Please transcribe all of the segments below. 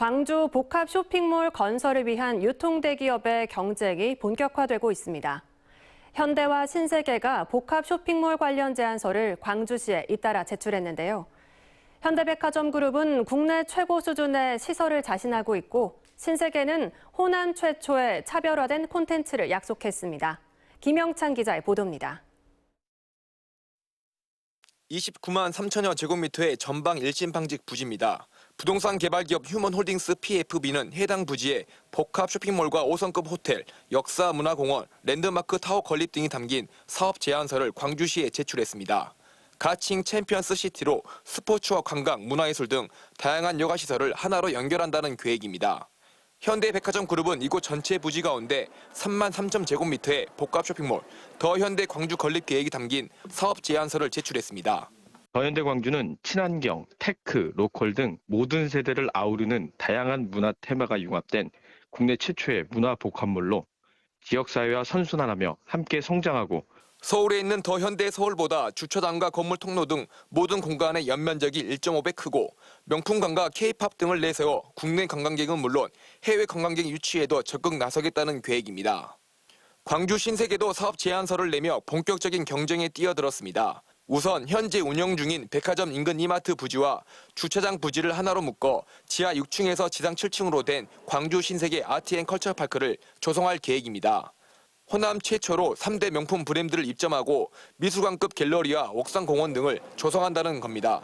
광주 복합 쇼핑몰 건설을 위한 유통대기업의 경쟁이 본격화되고 있습니다. 현대와 신세계가 복합 쇼핑몰 관련 제안서를 광주시에 잇따라 제출했는데요. 현대백화점 그룹은 국내 최고 수준의 시설을 자신하고 있고 신세계는 호남 최초의 차별화된 콘텐츠를 약속했습니다. 김영찬 기자의 보도입니다. 29만 3천여 제곱미터의 전방 일진방직 부지입니다. 부동산 개발 기업 휴먼홀딩스 PFB는 해당 부지에 복합 쇼핑몰과 5성급 호텔, 역사 문화공원, 랜드마크 타워 건립 등이 담긴 사업 제안서를 광주시에 제출했습니다. 가칭 챔피언스 시티로 스포츠와 관광, 문화예술 등 다양한 여가시설을 하나로 연결한다는 계획입니다. 현대백화점 그룹은 이곳 전체 부지 가운데 3만 3천 제곱미터의 복합 쇼핑몰, 더 현대 광주 건립 계획이 담긴 사업 제안서를 제출했습니다. 더현대 광주는 친환경, 테크, 로컬 등 모든 세대를 아우르는 다양한 문화 테마가 융합된 국내 최초의 문화 복합물로 지역사회와 선순환하며 함께 성장하고 서울에 있는 더현대 서울보다 주차장과 건물 통로 등 모든 공간의 연면적이 1.5배 크고 명품관과 K-팝 등을 내세워 국내 관광객은 물론 해외 관광객 유치에도 적극 나서겠다는 계획입니다. 광주 신세계도 사업 제안서를 내며 본격적인 경쟁에 뛰어들었습니다. 우선 현재 운영 중인 백화점 인근 이마트 부지와 주차장 부지를 하나로 묶어 지하 6층에서 지상 7층으로 된 광주 신세계 아트앤컬처파크를 조성할 계획입니다. 호남 최초로 3대 명품 브랜드를 입점하고 미술관급 갤러리와 옥상공원 등을 조성한다는 겁니다.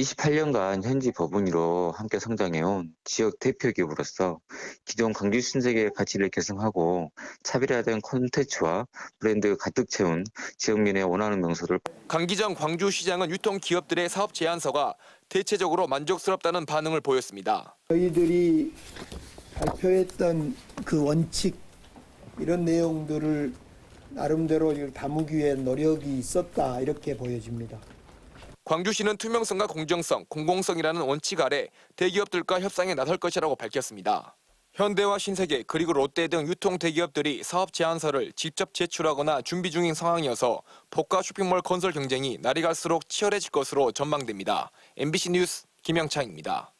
28년간 현지 법원으로 함께 성장해온 지역 대표 기업으로서 기존 광주 신세계의 가치를 계승하고 차별화된 콘텐츠와 브랜드 가득 채운 지역민의 원하는 명소를 강기정 광주시장은 유통기업들의 사업 제안서가 대체적으로 만족스럽다는 반응을 보였습니다. 저희들이 발표했던 그 원칙 이런 내용들을 나름대로 담으기 위해 노력이 있었다 이렇게 보여집니다. 광주시는 투명성과 공정성, 공공성이라는 원칙 아래 대기업들과 협상에 나설 것이라고 밝혔습니다. 현대와 신세계 그리고 롯데 등 유통 대기업들이 사업 제안서를 직접 제출하거나 준비 중인 상황이어서 복과 쇼핑몰 건설 경쟁이 날이 갈수록 치열해질 것으로 전망됩니다. MBC 뉴스 김영창입니다.